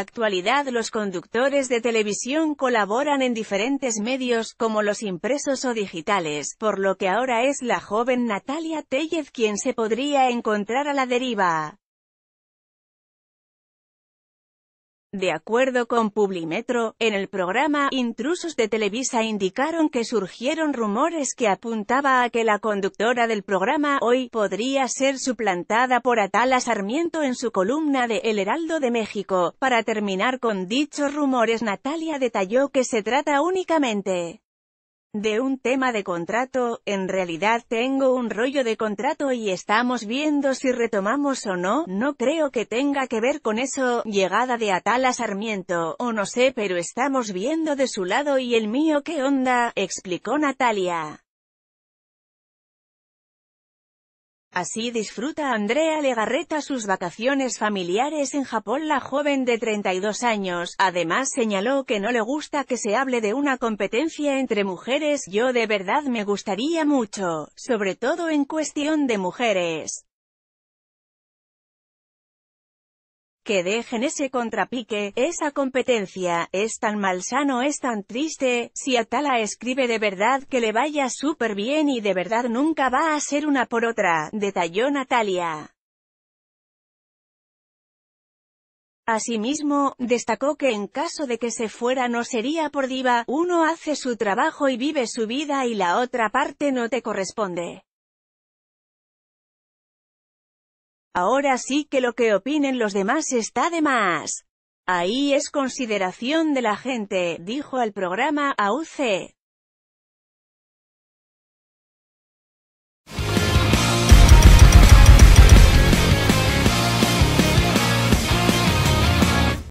actualidad los conductores de televisión colaboran en diferentes medios, como los impresos o digitales, por lo que ahora es la joven Natalia Tellez quien se podría encontrar a la deriva. De acuerdo con Publimetro, en el programa Intrusos de Televisa indicaron que surgieron rumores que apuntaba a que la conductora del programa hoy podría ser suplantada por Atala Sarmiento en su columna de El Heraldo de México. Para terminar con dichos rumores Natalia detalló que se trata únicamente de un tema de contrato, en realidad tengo un rollo de contrato y estamos viendo si retomamos o no, no creo que tenga que ver con eso, llegada de Atala Sarmiento, o no sé pero estamos viendo de su lado y el mío qué onda, explicó Natalia. Así disfruta Andrea Legarreta sus vacaciones familiares en Japón. La joven de 32 años, además señaló que no le gusta que se hable de una competencia entre mujeres. Yo de verdad me gustaría mucho, sobre todo en cuestión de mujeres. que dejen ese contrapique, esa competencia, es tan malsano, es tan triste, si Atala escribe de verdad que le vaya súper bien y de verdad nunca va a ser una por otra, detalló Natalia. Asimismo, destacó que en caso de que se fuera no sería por diva, uno hace su trabajo y vive su vida y la otra parte no te corresponde. Ahora sí que lo que opinen los demás está de más. Ahí es consideración de la gente, dijo al programa AUC.